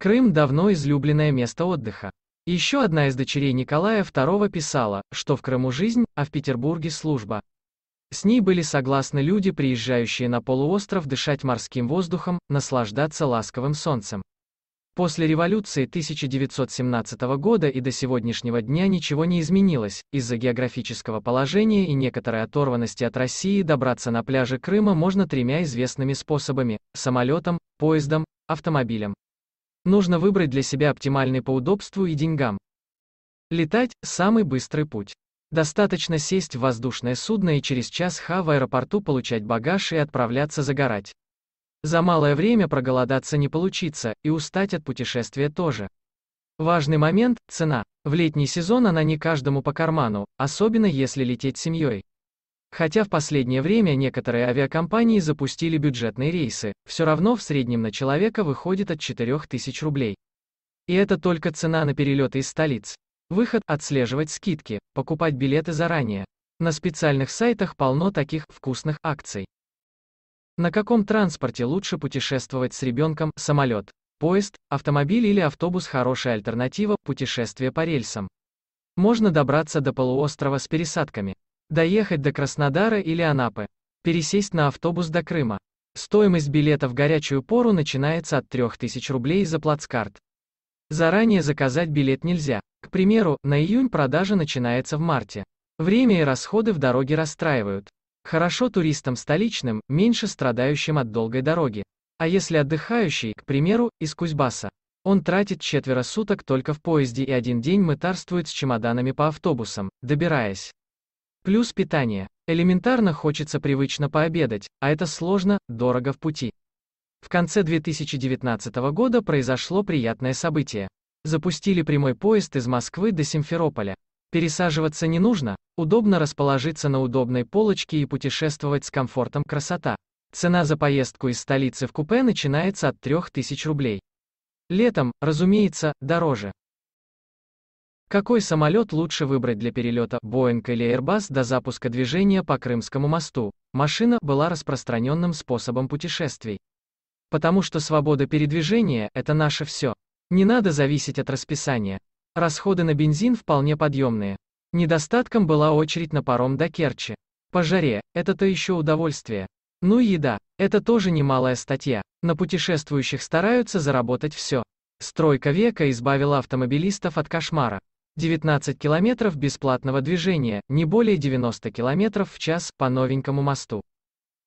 Крым – давно излюбленное место отдыха. Еще одна из дочерей Николая II писала, что в Крыму жизнь, а в Петербурге служба. С ней были согласны люди, приезжающие на полуостров дышать морским воздухом, наслаждаться ласковым солнцем. После революции 1917 года и до сегодняшнего дня ничего не изменилось, из-за географического положения и некоторой оторванности от России добраться на пляже Крыма можно тремя известными способами – самолетом, поездом, автомобилем. Нужно выбрать для себя оптимальный по удобству и деньгам. Летать – самый быстрый путь. Достаточно сесть в воздушное судно и через час ха в аэропорту получать багаж и отправляться загорать. За малое время проголодаться не получится, и устать от путешествия тоже. Важный момент – цена. В летний сезон она не каждому по карману, особенно если лететь семьей. Хотя в последнее время некоторые авиакомпании запустили бюджетные рейсы, все равно в среднем на человека выходит от 4000 рублей. И это только цена на перелеты из столиц. Выход – отслеживать скидки, покупать билеты заранее. На специальных сайтах полно таких «вкусных» акций. На каком транспорте лучше путешествовать с ребенком – самолет, поезд, автомобиль или автобус – хорошая альтернатива – путешествие по рельсам. Можно добраться до полуострова с пересадками. Доехать до Краснодара или Анапы. Пересесть на автобус до Крыма. Стоимость билета в горячую пору начинается от 3000 рублей за плацкарт. Заранее заказать билет нельзя. К примеру, на июнь продажа начинается в марте. Время и расходы в дороге расстраивают. Хорошо туристам столичным, меньше страдающим от долгой дороги. А если отдыхающий, к примеру, из Кузьбасса? Он тратит четверо суток только в поезде и один день мытарствует с чемоданами по автобусам, добираясь. Плюс питание. Элементарно хочется привычно пообедать, а это сложно, дорого в пути. В конце 2019 года произошло приятное событие. Запустили прямой поезд из Москвы до Симферополя. Пересаживаться не нужно, удобно расположиться на удобной полочке и путешествовать с комфортом красота. Цена за поездку из столицы в купе начинается от 3000 рублей. Летом, разумеется, дороже. Какой самолет лучше выбрать для перелета, Boeing или Airbus до запуска движения по Крымскому мосту? Машина была распространенным способом путешествий. Потому что свобода передвижения – это наше все. Не надо зависеть от расписания. Расходы на бензин вполне подъемные. Недостатком была очередь на паром до Керчи. По жаре – это то еще удовольствие. Ну и еда – это тоже немалая статья. На путешествующих стараются заработать все. Стройка века избавила автомобилистов от кошмара. 19 километров бесплатного движения, не более 90 километров в час по новенькому мосту.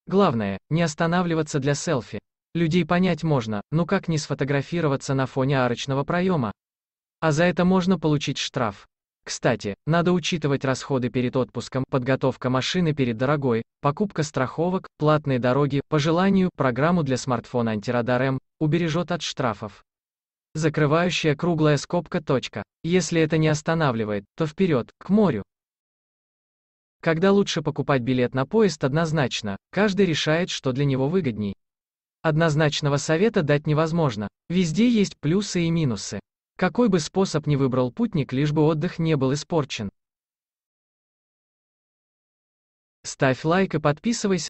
Главное, не останавливаться для селфи. Людей понять можно, но как не сфотографироваться на фоне арочного проема? А за это можно получить штраф. Кстати, надо учитывать расходы перед отпуском, подготовка машины перед дорогой, покупка страховок, платные дороги, по желанию, программу для смартфона антирадар М, убережет от штрафов закрывающая круглая скобка точка. Если это не останавливает, то вперед, к морю. Когда лучше покупать билет на поезд однозначно, каждый решает, что для него выгодней. Однозначного совета дать невозможно. Везде есть плюсы и минусы. Какой бы способ ни выбрал путник, лишь бы отдых не был испорчен. Ставь лайк и подписывайся.